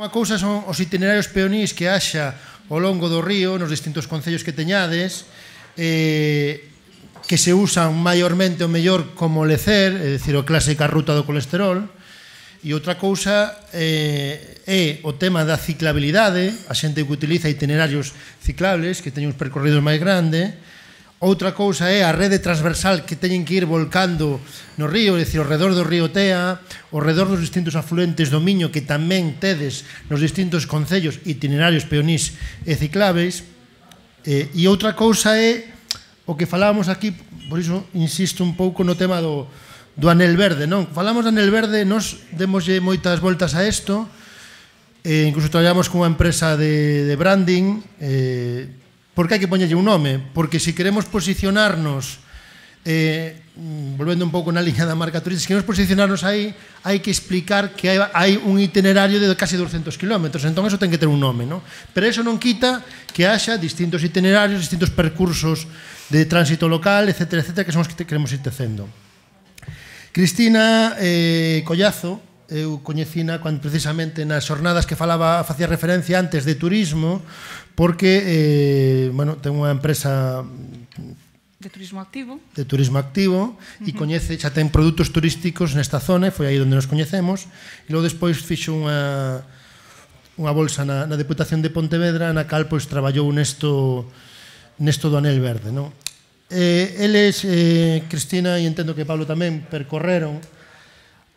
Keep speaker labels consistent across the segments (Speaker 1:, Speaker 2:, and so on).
Speaker 1: Unha cousa son os itinerarios peonís que
Speaker 2: haxa ao longo do río, nos distintos concellos que teñades, eh, que se usan maiormente o mellor como lecer, é dicir, a clásica ruta do colesterol, e outra cousa eh, é o tema da ciclabilidade, a xente que utiliza itinerarios ciclables, que teñen uns percorridos máis grandes, Outra cousa é a rede transversal que teñen que ir volcando no río, é dicir, ao redor do río Tea, ao redor dos distintos afluentes do Miño que tamén tedes nos distintos concellos itinerarios peonís e cicláveis. Eh, e outra cousa é o que falábamos aquí, por iso insisto un pouco no tema do, do anel verde, non? Falamos do anel verde, nos demoslle moitas voltas a isto, eh, incluso traballamos cunha empresa de, de branding, eh, porque hai que poñerlle un nome, porque se queremos posicionarnos eh, volvendo un pouco na liña da marca turística se queremos posicionarnos aí, hai que explicar que hai, hai un itinerario de casi 200 km, entón eso ten que ter un nome, no? pero eso non quita que haxa distintos itinerarios, distintos percursos de tránsito local, etc, etc, que son os que queremos ir tecendo. Cristina eh, Collazo, eu coñecina cando precisamente nas xornadas que falaba facía referencia antes de turismo, porque, eh, bueno, ten unha empresa de
Speaker 1: turismo activo.
Speaker 2: De turismo activo uh -huh. e coñece, xa ten produtos turísticos nesta zona, e foi aí onde nos coñecemos. E logo despois fixo unha unha bolsa na, na Deputación de Pontevedra, na cal pois traballou nesto nesto do Anel Verde, non? Eh, eles, eh, Cristina e entendo que Pablo tamén percorreron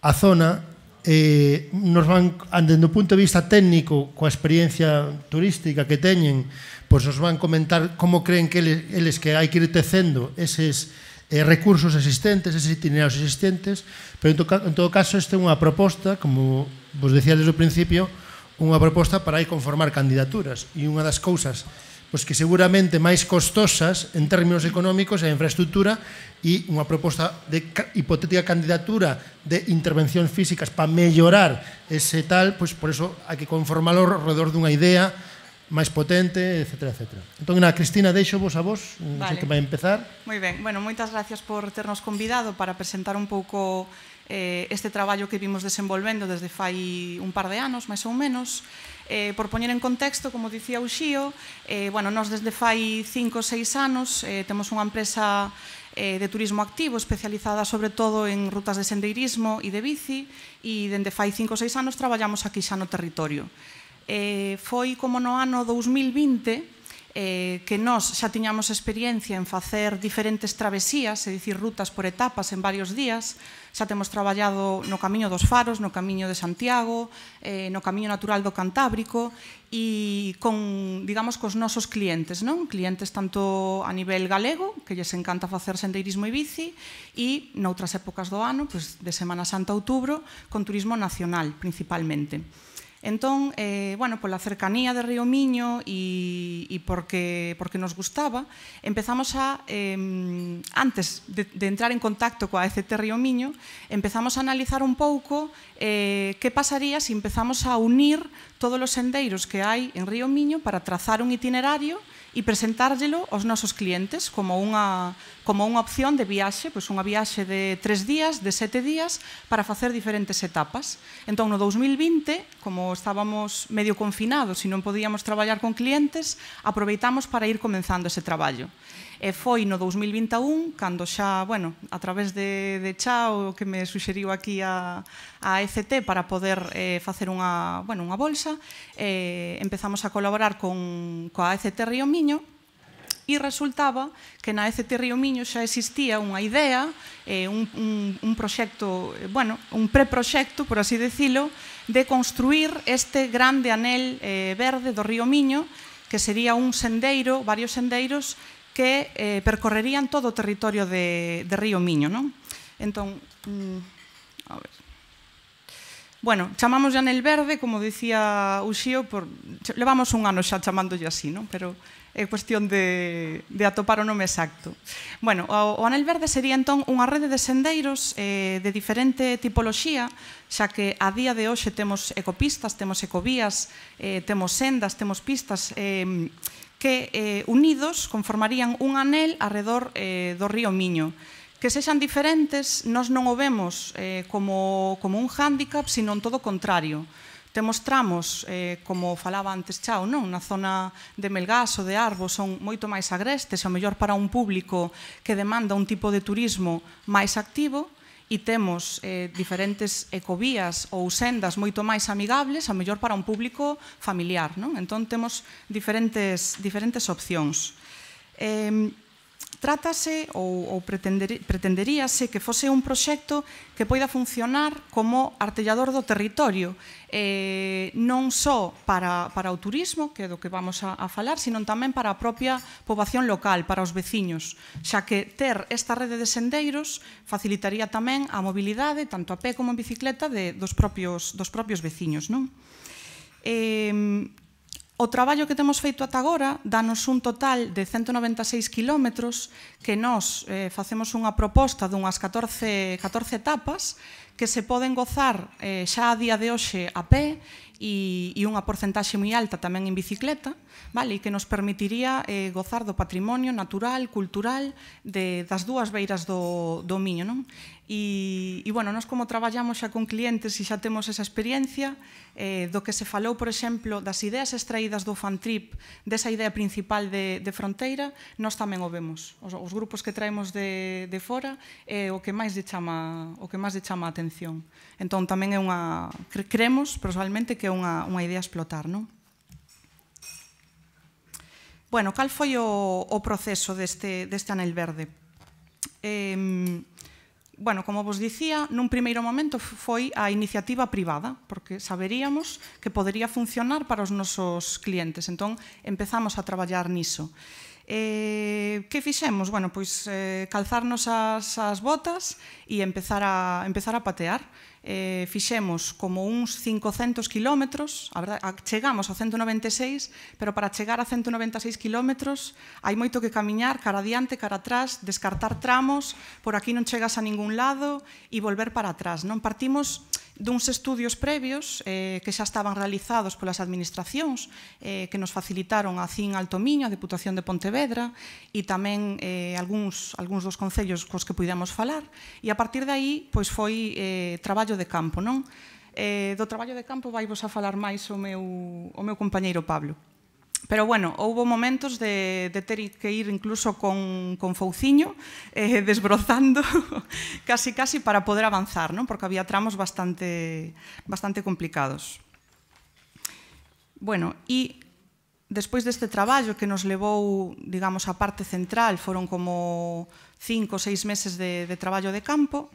Speaker 2: a zona eh, nos van, dende o punto de vista técnico, coa experiencia turística que teñen, pois nos van comentar como creen que eles, eles que hai que ir tecendo eses eh, recursos existentes, eses itinerarios existentes, pero en, to, en todo caso este é unha proposta, como vos decía desde o principio, unha proposta para aí conformar candidaturas e unha das cousas pois que seguramente máis costosas en términos económicos e infraestructura e unha proposta de hipotética candidatura de intervencións físicas para mellorar ese tal, pois por eso hai que conformalo alrededor dunha idea máis potente, etc. etc. Entón, na Cristina, deixo vos a vos, non vale. sei que vai empezar.
Speaker 3: Moi ben, bueno, moitas gracias por ternos convidado para presentar un pouco eh, este traballo que vimos desenvolvendo desde fai un par de anos, máis ou menos, Eh, por poñer en contexto, como dicía o Xío, eh, bueno, nós desde fai 5 ou 6 anos eh, temos unha empresa eh, de turismo activo especializada sobre todo en rutas de sendeirismo e de bici e dende fai 5 ou 6 anos traballamos aquí xa no territorio. Eh, foi como no ano 2020 eh, que nós xa tiñamos experiencia en facer diferentes travesías, é dicir, rutas por etapas en varios días, xa temos traballado no Camiño dos Faros, no Camiño de Santiago, eh, no Camiño Natural do Cantábrico e con, digamos, cos nosos clientes, non? Clientes tanto a nivel galego, que lles encanta facer sendeirismo e bici, e noutras épocas do ano, pois, de Semana Santa a outubro, con turismo nacional principalmente. Entón, eh, bueno, pola cercanía de Río Miño e, e porque, porque nos gustaba, empezamos a, eh, antes de, de entrar en contacto coa ECT Río Miño, empezamos a analizar un pouco eh, que pasaría se si empezamos a unir todos os sendeiros que hai en Río Miño para trazar un itinerario e presentárselo aos nosos clientes como unha, como unha opción de viaxe, pois unha viaxe de tres días, de sete días, para facer diferentes etapas. Entón, no 2020, como estábamos medio confinados e non podíamos traballar con clientes, aproveitamos para ir comenzando ese traballo. E foi no 2021, cando xa, bueno, a través de, de Chao, que me suxeriu aquí a, a ECT para poder eh, facer unha, bueno, unha bolsa, eh, empezamos a colaborar con, coa ECT Río Miño, e resultaba que na ECT Río Miño xa existía unha idea, eh, un, un, un proxecto, eh, bueno, un preproxecto, por así decilo, de construir este grande anel eh, verde do Río Miño, que sería un sendeiro, varios sendeiros que eh, percorrerían todo o territorio de, de Río Miño. Non? Entón, mm, a ver. Bueno, chamamos ya el Verde, como dicía Uxío, por, levamos un ano xa chamándolle así, non? pero é cuestión de, de atopar o nome exacto. Bueno, o, o Anel Verde sería entón unha rede de sendeiros eh, de diferente tipoloxía, xa que a día de hoxe temos ecopistas, temos ecovías, eh, temos sendas, temos pistas... Eh, que eh, unidos conformarían un anel arredor eh, do río Miño. Que sexan diferentes, nós non o vemos eh, como, como un hándicap, sino en todo o contrario. Temos tramos, eh, como falaba antes Chao, non? na zona de Melgaso, ou de Arbo son moito máis agrestes, ao mellor para un público que demanda un tipo de turismo máis activo, e temos eh, diferentes ecovías ou sendas moito máis amigables, a mellor para un público familiar. Non? Entón, temos diferentes, diferentes opcións. Eh, Trátase ou, ou pretender, pretenderíase que fose un proxecto que poida funcionar como artellador do territorio, eh, non só para, para o turismo, que é do que vamos a, a falar, sino tamén para a propia poboación local, para os veciños, xa que ter esta rede de sendeiros facilitaría tamén a mobilidade, tanto a pé como en bicicleta, de, dos, propios, dos propios veciños. Non? Eh, O traballo que temos feito ata agora danos un total de 196 kilómetros que nós eh, facemos unha proposta dunhas 14, 14 etapas que se poden gozar eh, xa a día de hoxe a pé e, e unha porcentaxe moi alta tamén en bicicleta vale? e que nos permitiría eh, gozar do patrimonio natural, cultural de, das dúas beiras do, do Miño. Non? E, e bueno, nós como traballamos xa con clientes e xa temos esa experiencia eh, do que se falou, por exemplo, das ideas extraídas do fan trip, desa idea principal de, de fronteira, nós tamén o vemos. Os, os grupos que traemos de, de fora é eh, o que máis lle chama o que máis lle chama a atención. Entón tamén é unha cre, creemos personalmente que é unha, unha idea a explotar, non? Bueno, cal foi o, o proceso deste, deste anel verde? Eh, bueno, como vos dicía, nun primeiro momento foi a iniciativa privada, porque saberíamos que podería funcionar para os nosos clientes. Entón, empezamos a traballar niso. Eh, que fixemos? Bueno, pois eh, calzarnos as, as botas e empezar a, empezar a patear eh, fixemos como uns 500 kilómetros, a verdade, chegamos a 196, pero para chegar a 196 kilómetros hai moito que camiñar cara adiante, cara atrás, descartar tramos, por aquí non chegas a ningún lado e volver para atrás. Non partimos duns estudios previos eh, que xa estaban realizados polas administracións eh, que nos facilitaron a CIN Miño, a Deputación de Pontevedra e tamén eh, algúns, algúns dos concellos cos que puidamos falar e a partir de aí pois foi eh, traballo de campo non? Eh, do traballo de campo vai vos a falar máis o meu, o meu compañeiro Pablo. Pero bueno, houbo momentos de, de ter que ir incluso con, con fouciño, eh, desbrozando casi casi para poder avanzar, ¿no? porque había tramos bastante, bastante complicados. Bueno, e despois deste traballo que nos levou, digamos, a parte central, foron como cinco ou seis meses de, de traballo de campo,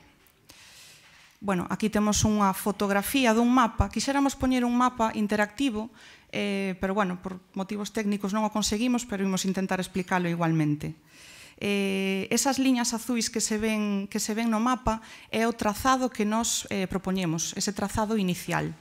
Speaker 3: Bueno, aquí temos unha fotografía dun mapa. Quixéramos poñer un mapa interactivo eh, pero bueno, por motivos técnicos non o conseguimos, pero imos intentar explicalo igualmente. Eh, esas liñas azuis que se ven que se ven no mapa é o trazado que nos eh, propoñemos, ese trazado inicial.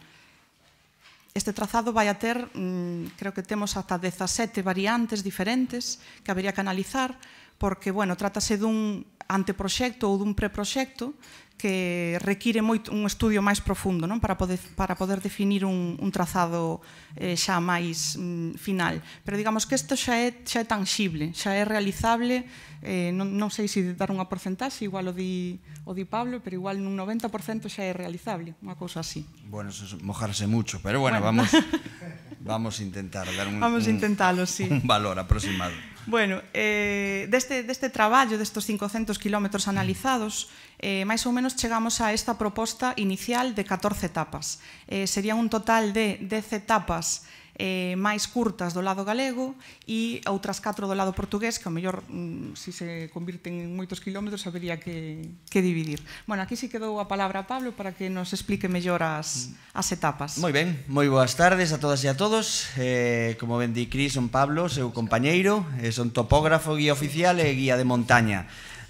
Speaker 3: Este trazado vai a ter, mm, creo que temos ata 17 variantes diferentes que habería que analizar, porque, bueno, trátase dun anteproxecto ou dun preproxecto que require moito un estudio máis profundo non? Para, poder, para poder definir un, un trazado eh, xa máis mm, final. Pero digamos que isto xa é, xa é tangible, xa é realizable, eh, non, non sei se dar unha porcentaxe, igual o di, o di Pablo, pero igual nun 90% xa é realizable, unha cousa así.
Speaker 4: Bueno, eso es mojarse mucho, pero bueno, bueno. vamos vamos intentar dar un, vamos a intentarlo, sí. un valor aproximado.
Speaker 3: Bueno, eh, deste, deste traballo, destos 500 kilómetros analizados, eh, máis ou menos chegamos a esta proposta inicial de 14 etapas. Eh, serían un total de 10 etapas eh, máis curtas do lado galego e outras 4 do lado portugués, que ao mellor, se mm, si se convirten en moitos quilómetros, habería que, que dividir. Bueno, aquí sí quedou a palabra a Pablo para que nos explique mellor as, as etapas.
Speaker 4: Moi ben, moi boas tardes a todas e a todos. Eh, como ben di Cris, son Pablo, seu compañeiro, eh, son topógrafo, guía oficial e guía de montaña.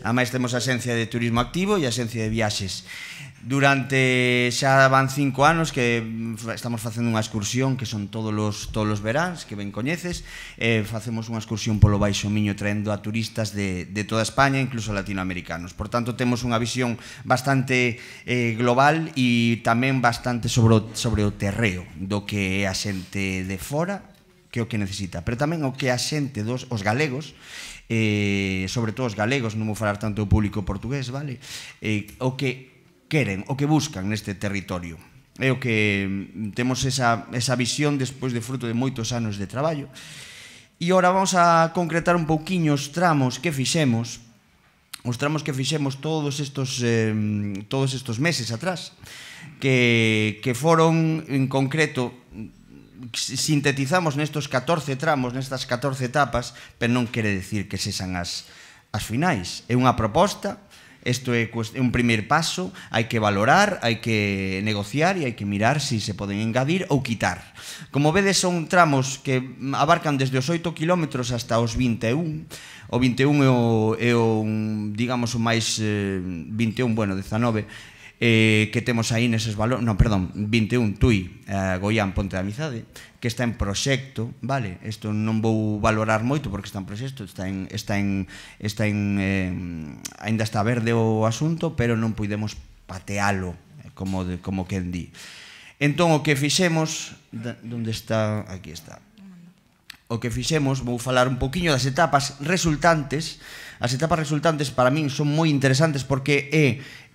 Speaker 4: A máis temos a Xencia de Turismo Activo e a Xencia de Viaxes. Durante xa van cinco anos que mm, estamos facendo unha excursión que son todos os, todos os veráns que ben coñeces eh, facemos unha excursión polo Baixo Miño traendo a turistas de, de toda España incluso latinoamericanos por tanto temos unha visión bastante eh, global e tamén bastante sobre o, sobre o terreo do que é a xente de fora que o que necesita pero tamén o que a xente dos os galegos eh, sobre todo os galegos, non vou falar tanto o público portugués, vale? Eh, o que queren, o que buscan neste territorio. É o que mm, temos esa, esa visión despois de fruto de moitos anos de traballo. E ora vamos a concretar un pouquiño os tramos que fixemos os tramos que fixemos todos estos eh, todos estos meses atrás que, que foron en concreto sintetizamos nestos 14 tramos, nestas 14 etapas, pero non quere decir que sexan as, as finais. É unha proposta Isto é un primer paso, hai que valorar, hai que negociar e hai que mirar se si se poden engadir ou quitar. Como vedes, son tramos que abarcan desde os 8 km hasta os 21 o 21 é o, é o digamos o máis eh, 21, bueno, 19 eh, que temos aí neses valores, non, perdón, 21 Tui, eh, Goián Ponte da Amizade, que está en proxecto, vale? Isto non vou valorar moito porque está en proxecto, está en está en está en eh, aínda está verde o asunto, pero non puidemos patealo eh, como de, como que di. Entón o que fixemos, onde está? Aquí está. O que fixemos, vou falar un poquiño das etapas resultantes As etapas resultantes para min son moi interesantes porque é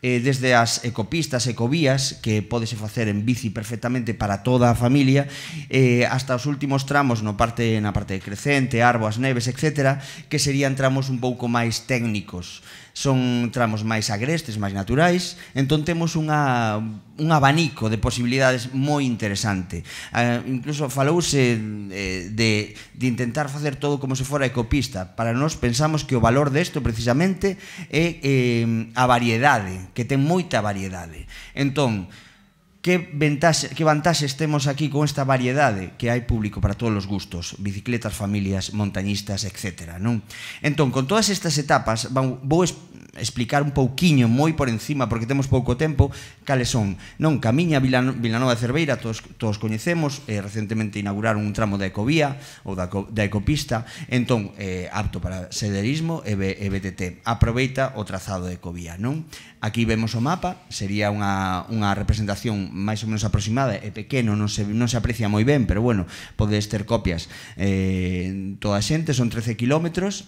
Speaker 4: eh, desde as ecopistas, ecovías que podese facer en bici perfectamente para toda a familia eh, hasta os últimos tramos no parte, na parte de Crecente, Arboas, Neves, etc que serían tramos un pouco máis técnicos son tramos máis agrestes, máis naturais, entón temos unha, un abanico de posibilidades moi interesante. Eh, incluso falouse eh, de, de intentar facer todo como se fora ecopista. Para nós pensamos que o valor desto precisamente é eh, a variedade, que ten moita variedade. Entón, Que ventaxe, que vantaxes temos aquí con esta variedade que hai público para todos os gustos, bicicletas, familias, montañistas, etc. Non? Entón, con todas estas etapas, vou explicar un pouquiño moi por encima porque temos pouco tempo cales son. Non, Camiña Vilanova de Cerveira todos, todos coñecemos, eh, recentemente inauguraron un tramo da ecovía ou da, da ecopista, entón eh, apto para sederismo e, e BTT. Aproveita o trazado de ecovía, non? Aquí vemos o mapa, sería unha, unha representación máis ou menos aproximada é pequeno, non se, non se aprecia moi ben, pero bueno, podes ter copias eh, toda a xente, son 13 kilómetros,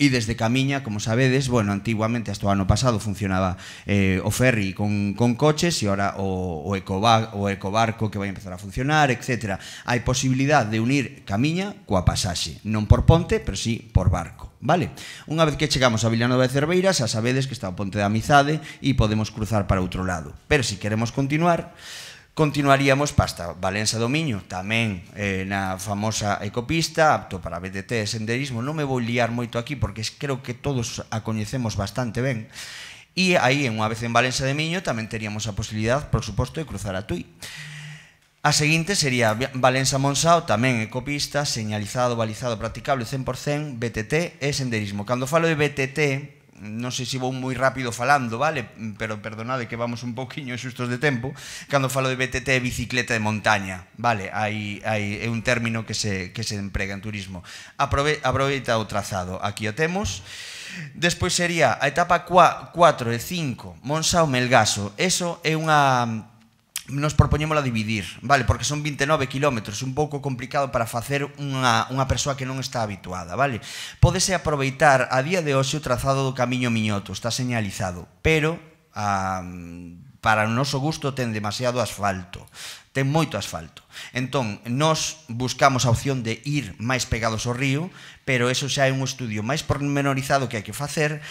Speaker 4: e desde Camiña, como sabedes, bueno, antiguamente hasta o ano pasado funcionaba eh, o ferry con, con coches e ora o, o, ecobar, o ecobarco que vai empezar a funcionar, etc. Hai posibilidad de unir Camiña coa pasaxe, non por ponte, pero sí por barco. Vale, unha vez que chegamos a Villanova de Cerveiras, xa sabedes que está o Ponte da Amizade e podemos cruzar para outro lado. Pero se si queremos continuar, Continuaríamos pasta Valença do Miño, tamén eh, na famosa ecopista, apto para BTT e senderismo. Non me vou liar moito aquí porque creo que todos a coñecemos bastante ben. E aí, unha vez en Valença de Miño, tamén teríamos a posibilidade, por suposto, de cruzar a Tui. A seguinte sería Valença-Monsao, tamén ecopista, señalizado, balizado, practicable 100%, BTT e senderismo. Cando falo de BTT, non sei se vou moi rápido falando, vale? Pero perdonade que vamos un pouquiño xustos de tempo, cando falo de BTT é bicicleta de montaña, vale? Hai, hai, é un término que se, que se emprega en turismo. Aprove, aproveita o trazado, aquí o temos. Despois sería a etapa 4 e 5, Monsao Melgaso. Eso é unha nos a dividir, vale? Porque son 29 km, un pouco complicado para facer unha, unha persoa que non está habituada, vale? Pódese aproveitar a día de hoxe o trazado do Camiño Miñoto, está señalizado, pero a, para o noso gusto ten demasiado asfalto, ten moito asfalto. Entón, nós buscamos a opción de ir máis pegados ao río, pero eso xa é un estudio máis pormenorizado que hai que facer,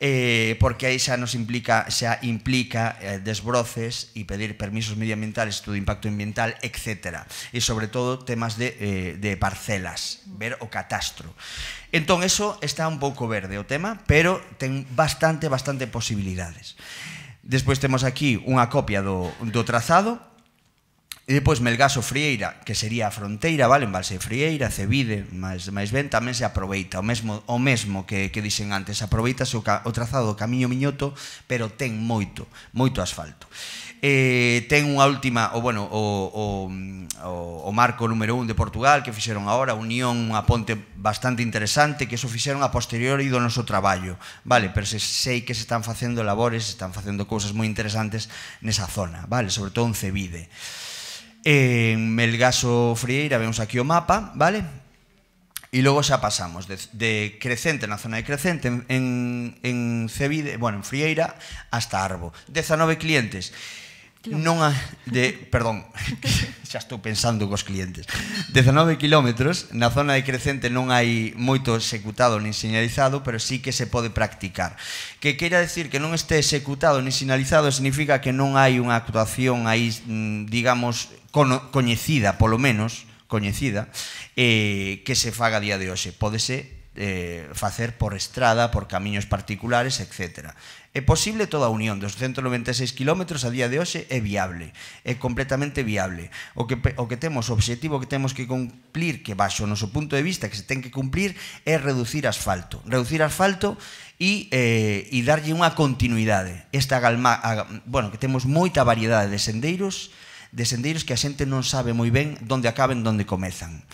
Speaker 4: eh, porque aí xa nos implica xa implica eh, desbroces e pedir permisos medioambientales, estudo de impacto ambiental, etc. E sobre todo temas de, eh, de parcelas, ver o catastro. Entón, eso está un pouco verde o tema, pero ten bastante, bastante posibilidades. Despois temos aquí unha copia do, do trazado, E depois Melgaso Frieira, que sería a fronteira, vale? En Valse Frieira, Cebide, máis, máis ben, tamén se aproveita. O mesmo, o mesmo que, que dixen antes, aproveita o, o trazado do Camiño Miñoto, pero ten moito, moito asfalto. Eh, ten unha última, o, bueno, o, o, o, o marco número 1 de Portugal que fixeron agora, Unión, unha ponte bastante interesante, que eso fixeron a posteriori do noso traballo, vale? Pero se, sei que se están facendo labores, se están facendo cousas moi interesantes nesa zona, vale? Sobre todo en Cebide En Melgaso Frieira vemos aquí o mapa, vale? E logo xa pasamos de, de crecente na zona de crecente en, en, Cebide, bueno, en Frieira hasta Arbo. 19 clientes non a, de, perdón, xa estou pensando cos clientes. 19 kilómetros, na zona de Crecente non hai moito executado nin señalizado, pero sí que se pode practicar. Que queira decir que non este executado nin señalizado significa que non hai unha actuación aí, mm, digamos, coñecida, polo menos, coñecida, eh, que se faga día de hoxe. Pódese eh, facer por estrada, por camiños particulares, etcétera É posible toda a unión dos 196 km a día de hoxe é viable, é completamente viable. O que, o que temos, o obxectivo que temos que cumplir, que baixo o noso punto de vista que se ten que cumplir, é reducir asfalto. Reducir asfalto e, eh, e darlle unha continuidade. Esta galma, a, bueno, que temos moita variedade de sendeiros, de sendeiros que a xente non sabe moi ben onde acaben, onde comezan.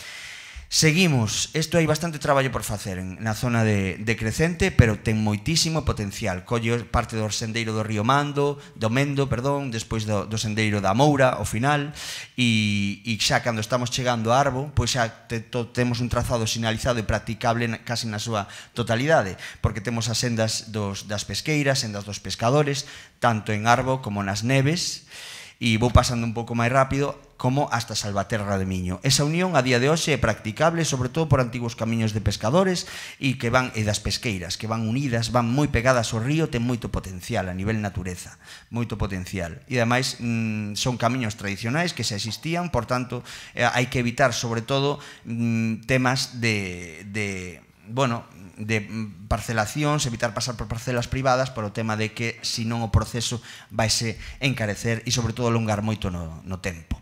Speaker 4: Seguimos, isto hai bastante traballo por facer na zona de, de Crecente, pero ten moitísimo potencial. Colle parte do sendeiro do Río Mando, do Mendo, perdón, despois do, do sendeiro da Moura, ao final, e, e xa cando estamos chegando a Arbo, pois xa te, to, temos un trazado sinalizado e practicable na, casi na súa totalidade, porque temos as sendas dos, das pesqueiras, sendas dos pescadores, tanto en Arbo como nas neves, e e vou pasando un pouco máis rápido como hasta Salvaterra de Miño. Esa unión a día de hoxe é practicable sobre todo por antigos camiños de pescadores e que van e das pesqueiras, que van unidas, van moi pegadas ao río, ten moito potencial a nivel natureza, moito potencial. E ademais mmm, son camiños tradicionais que se existían, por tanto, eh, hai que evitar sobre todo mmm, temas de de bueno, de mm, parcelacións, evitar pasar por parcelas privadas por o tema de que se non o proceso se encarecer e sobre todo alongar moito no, no tempo.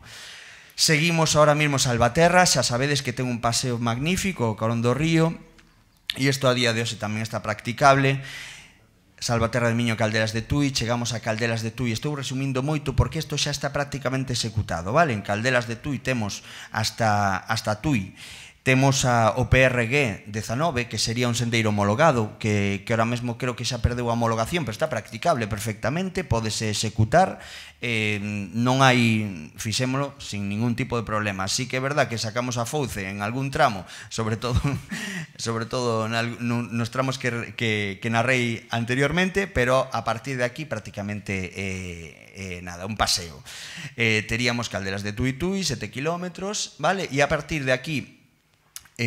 Speaker 4: Seguimos ahora mismo Salvaterra, xa sabedes que ten un paseo magnífico, o Carón do Río, e isto a día de hoxe tamén está practicable, Salvaterra de Miño, Calderas de Tui, chegamos a Calderas de Tui. Estou resumindo moito porque isto xa está prácticamente executado, vale? En Calderas de Tui temos hasta, hasta Tui Temos a o PRG 19, que sería un sendeiro homologado, que, que ahora mesmo creo que xa perdeu a homologación, pero está practicable perfectamente, podese executar, eh, non hai, fixémolo, sin ningún tipo de problema. Así que é verdad que sacamos a Fouce en algún tramo, sobre todo sobre todo nos tramos que, que, que narrei anteriormente, pero a partir de aquí prácticamente eh, eh, nada, un paseo. Eh, teríamos calderas de Tui, 7 kilómetros, vale? E a partir de aquí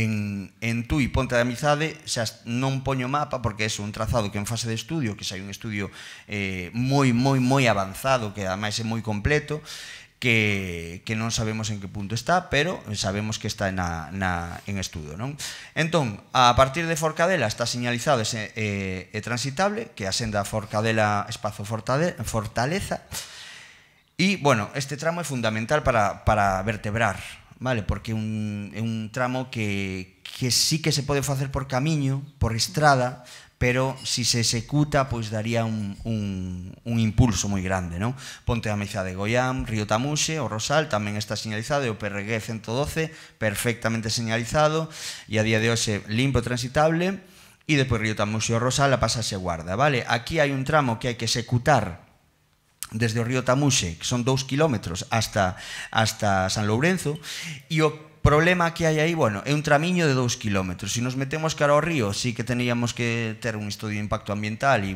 Speaker 4: en, en e Ponte da Amizade xa non poño mapa porque é un trazado que en fase de estudio, que xa hai un estudio eh, moi, moi, moi avanzado que ademais é moi completo que, que non sabemos en que punto está pero sabemos que está na, na, en estudo non? entón, a partir de Forcadela está señalizado ese, eh, e transitable que a senda Forcadela Espazo Fortaleza, Fortaleza E, bueno, este tramo é fundamental para, para vertebrar vale? Porque un, é un tramo que, que sí que se pode facer por camiño, por estrada, pero si se executa, pois daría un, un, un impulso moi grande, non? Ponte a Meza de Goián, Río Tamuxe, o Rosal tamén está señalizado, e o PRG 112 perfectamente señalizado, e a día de hoxe limpo transitable, e depois Río Tamuxe e o Rosal a pasase guarda, vale? Aquí hai un tramo que hai que executar desde o río Tamuxe, que son dous kilómetros, hasta, hasta San Lourenzo, e o problema que hai aí, bueno, é un tramiño de 2 km. Se nos metemos cara ao río, sí que teníamos que ter un estudio de impacto ambiental e,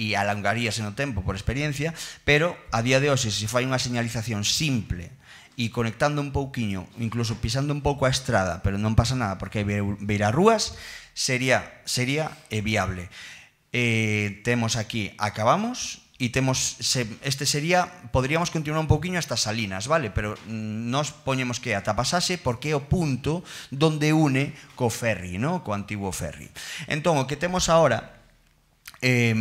Speaker 4: e, e en o tempo por experiencia, pero a día de hoxe se fai unha señalización simple e conectando un pouquiño, incluso pisando un pouco a estrada, pero non pasa nada porque hai rúas, sería, sería e viable. Eh, temos aquí, acabamos, e temos se, este sería poderíamos continuar un pouquiño hasta Salinas, vale, pero mm, nos poñemos que ata pasase porque é o punto donde une co ferry, no, co antigo ferry. Entón, o que temos agora eh,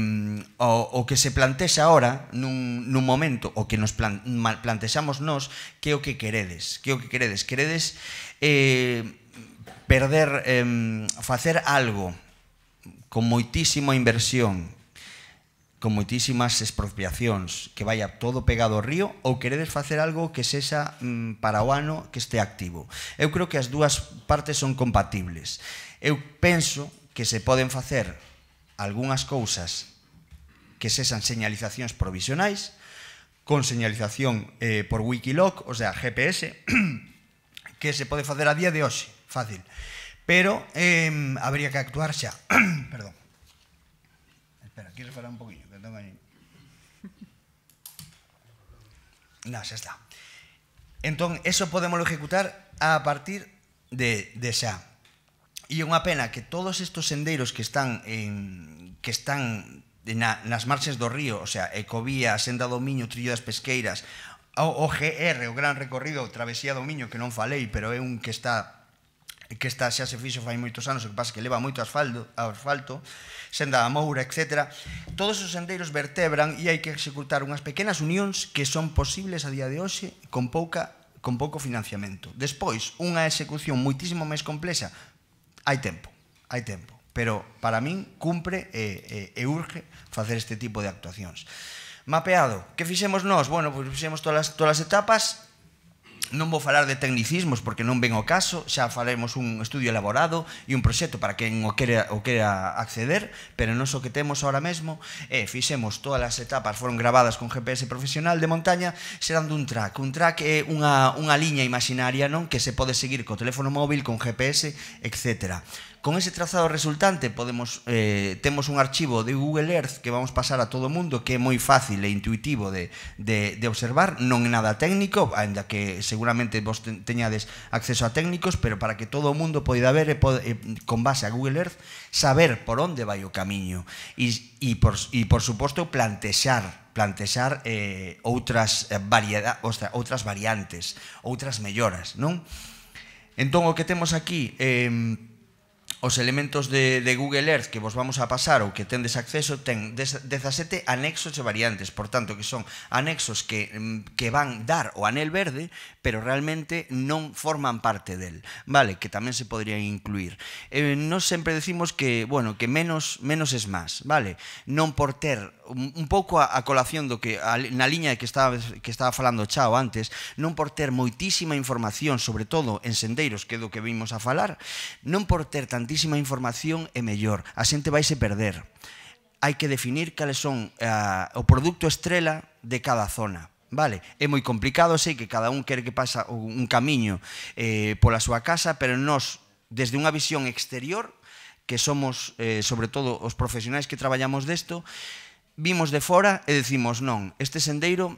Speaker 4: o, o que se plantexa agora nun, nun momento o que nos plan, plantexamos nós que é o que queredes que é o que queredes queredes eh, perder eh, facer algo con moitísima inversión con moitísimas expropiacións, que vaya todo pegado ao río, ou queredes facer algo que sexa mm, para o ano que este activo. Eu creo que as dúas partes son compatibles. Eu penso que se poden facer algunhas cousas que sexan señalizacións provisionais, con señalización eh, por Wikiloc, o sea, GPS, que se pode facer a día de hoxe, fácil. Pero eh, habría que actuar xa. Perdón. Espera, quero falar un poquinho? tamén. No, xa está. Entón, eso podemos ejecutar a partir de, de xa. E unha pena que todos estos sendeiros que están en, que están na, nas marxes do río, o sea, Ecovía, Senda do Miño, Trillo das Pesqueiras, o, o GR, o Gran Recorrido, Travesía do Miño, que non falei, pero é un que está que esta xa se fixo fai moitos anos, o que pasa que leva moito asfalto, asfalto senda da Moura, etc. Todos os sendeiros vertebran e hai que executar unhas pequenas unións que son posibles a día de hoxe con pouca con pouco financiamento. Despois, unha execución muitísimo máis complexa, hai tempo, hai tempo. Pero para min cumpre e, e, e urge facer este tipo de actuacións. Mapeado, que fixemos nós? Bueno, pois pues fixemos todas as, todas as etapas Non vou falar de tecnicismos porque non ven o caso, xa faremos un estudio elaborado e un proxecto para quen o quere, o quere acceder, pero non so que temos ahora mesmo é eh, fixemos todas as etapas foron grabadas con GPS profesional de montaña xerando un track. Un track é unha, unha liña imaginaria non que se pode seguir co teléfono móvil, con GPS, etcétera. Con ese trazado resultante podemos eh, temos un archivo de Google Earth que vamos pasar a todo o mundo que é moi fácil e intuitivo de, de, de observar, non é nada técnico, ainda que seguramente vos teñades acceso a técnicos, pero para que todo o mundo poida ver e pode, eh, con base a Google Earth saber por onde vai o camiño e, e, por, e por suposto plantexar plantexar eh, outras, eh, variedad, ostra, outras variantes, outras melloras, non? Entón, o que temos aquí... Eh, Os elementos de, de Google Earth que vos vamos a pasar ou que tendes acceso ten 17 anexos e variantes, por tanto que son anexos que, mm, que van dar o anel verde, pero realmente non forman parte del, vale, que tamén se poderían incluir. Eh, non sempre decimos que, bueno, que menos menos es máis, vale? Non por ter un pouco a, a colación do que a, na liña que estaba que estaba falando Chao antes, non por ter moitísima información, sobre todo en sendeiros, que é do que vimos a falar, non por ter tantísima tantísima información é mellor. A xente vaise perder. Hai que definir cales son eh, o produto estrela de cada zona. Vale, é moi complicado, sei que cada un quere que pasa un camiño eh, pola súa casa, pero nós, desde unha visión exterior, que somos, eh, sobre todo, os profesionais que traballamos desto, vimos de fora e decimos, non, este sendeiro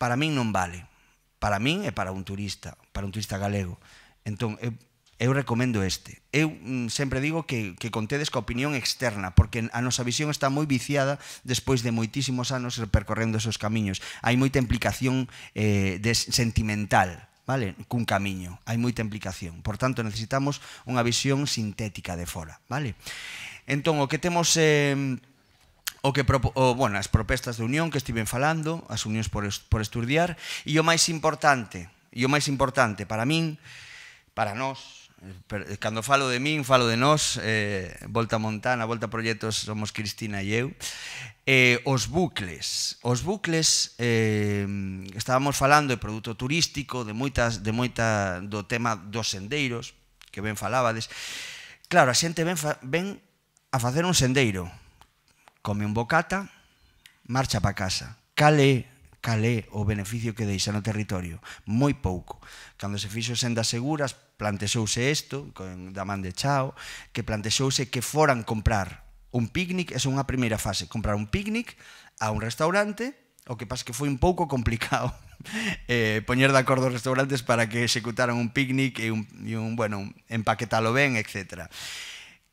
Speaker 4: para min non vale. Para min e para un turista, para un turista galego. Entón, eu eu recomendo este. Eu mm, sempre digo que, que contedes coa opinión externa, porque a nosa visión está moi viciada despois de moitísimos anos percorrendo esos camiños. Hai moita implicación eh, de sentimental, vale? cun camiño. Hai moita implicación. Por tanto, necesitamos unha visión sintética de fora. Vale? Entón, o que temos... Eh, o que o, bueno, as propestas de unión que estiven falando, as unións por, por estudiar, e o máis importante, e o máis importante para min, para nós, Eh, eh, cando falo de min, falo de nós, eh, Volta Montana, Volta Proyectos, somos Cristina e eu. Eh, os bucles. Os bucles, eh, estábamos falando de produto turístico, de moitas, de moita, do tema dos sendeiros, que ben falabades. Claro, a xente ven, fa, ven a facer un sendeiro, come un bocata, marcha para casa. Cale calé o beneficio que deixa no territorio? Moi pouco. Cando se fixo sendas seguras, plantexouse isto, con, da man de Chao, que plantexouse que foran comprar un picnic, é unha primeira fase, comprar un picnic a un restaurante, o que pasa que foi un pouco complicado eh, poñer de acordo os restaurantes para que executaran un picnic e un, e un bueno, empaquetalo ben, etcétera.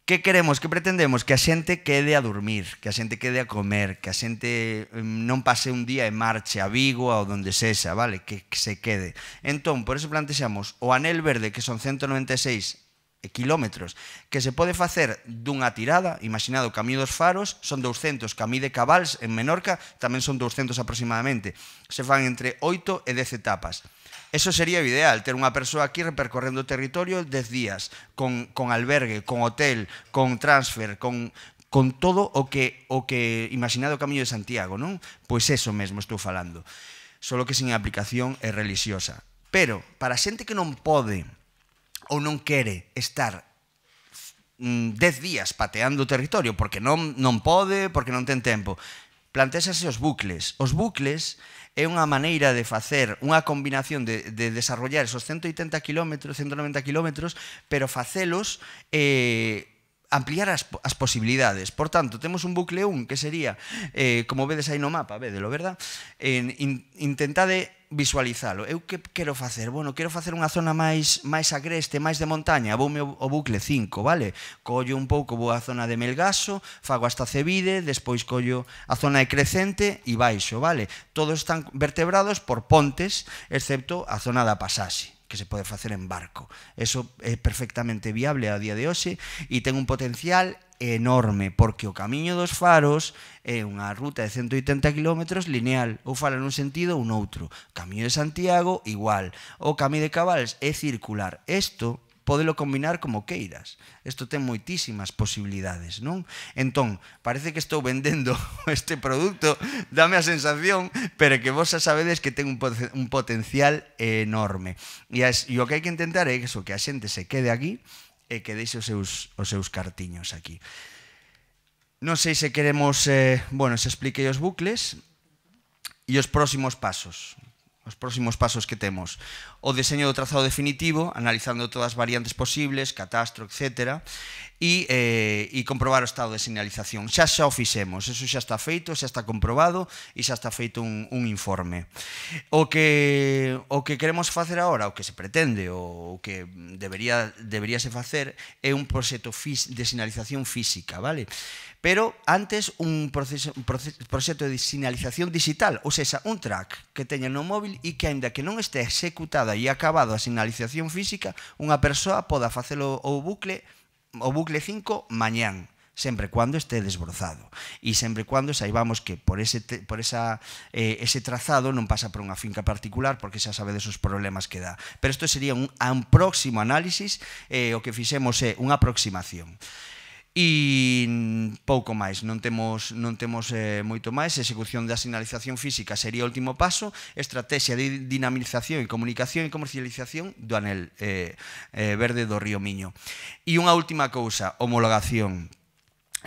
Speaker 4: Que queremos, que pretendemos? Que a xente quede a dormir, que a xente quede a comer, que a xente non pase un día e marche a Vigo ou donde sexa, vale? Que, que se quede. Entón, por eso plantexamos o anel verde, que son 196 kilómetros, que se pode facer dunha tirada, imaginado Camí dos Faros, son 200, Camí de Cabals en Menorca tamén son 200 aproximadamente. Se fan entre 8 e 10 etapas. Eso sería o ideal, ter unha persoa aquí repercorrendo o territorio 10 días, con, con albergue, con hotel, con transfer, con, con todo o que o que imaginado o Camiño de Santiago, non? Pois eso mesmo estou falando. Solo que sin aplicación é religiosa. Pero para a xente que non pode ou non quere estar 10 mm, días pateando o territorio porque non non pode, porque non ten tempo, plantexase os bucles. Os bucles é unha maneira de facer unha combinación de, de desarrollar esos 180 km, 190 km, pero facelos eh, ampliar as, as posibilidades. Por tanto, temos un bucle 1 que sería, eh, como vedes aí no mapa, vedelo, verdad? En, in, intentade visualizalo. Eu que quero facer? Bueno, quero facer unha zona máis máis agreste, máis de montaña. Voume o, o bucle 5, vale? Collo un pouco, vou á zona de Melgaso, fago hasta Cebide, despois collo a zona de Crecente e baixo, vale? Todos están vertebrados por pontes, excepto a zona da Pasaxe que se pode facer en barco. Eso é perfectamente viable a día de hoxe e ten un potencial enorme, porque o Camiño dos Faros é unha ruta de 180 km lineal, ou fala nun sentido ou noutro. Camiño de Santiago, igual. O Camiño de Cabals é circular. Isto podelo combinar como queiras. Isto ten moitísimas posibilidades, non? Entón, parece que estou vendendo este produto, dame a sensación, pero que vos sabedes que ten un, potencial enorme. E, as, e o que hai que intentar é eso, que a xente se quede aquí e que deixe os seus, os seus cartiños aquí. Non sei se queremos, eh, bueno, se expliquei os bucles e os próximos pasos os próximos pasos que temos. O deseño do trazado definitivo, analizando todas as variantes posibles, catastro, etc. E, eh, e comprobar o estado de señalización. Xa xa o fixemos, eso xa está feito, xa está comprobado e xa está feito un, un informe. O que, o que queremos facer agora, o que se pretende, o, o que debería, deberíase facer, é un proxecto de señalización física, vale? pero antes un, proceso, un proxecto de sinalización digital, ou seja, un track que teña no móvil e que aínda que non este executada e acabado a sinalización física, unha persoa poda facelo o bucle o bucle 5 mañán sempre cuando este desbrozado e sempre cuando saibamos que por ese por esa eh, ese trazado non pasa por unha finca particular porque xa sabedes os problemas que dá. Pero isto sería un, un próximo análisis eh, o que fixemos é eh, unha aproximación e pouco máis, non temos non temos eh, moito máis, execución da sinalización física sería o último paso, estrategia de dinamización e comunicación e comercialización do anel eh, eh, verde do Río Miño. E unha última cousa, homologación,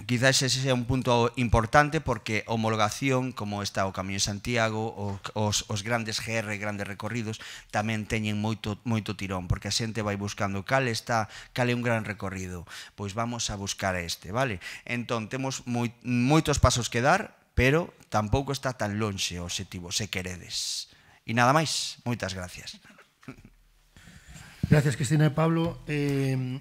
Speaker 4: quizás ese sea un punto importante porque homologación, como está o Camino de Santiago, os, os grandes GR, grandes recorridos, tamén teñen moito, moito tirón, porque a xente vai buscando cal está, cal é un gran recorrido, pois vamos a buscar este, vale? Entón, temos moi, moitos pasos que dar, pero tampouco está tan lonxe o objetivo, se queredes. E nada máis, moitas gracias.
Speaker 2: Gracias, Cristina e Pablo. Eh...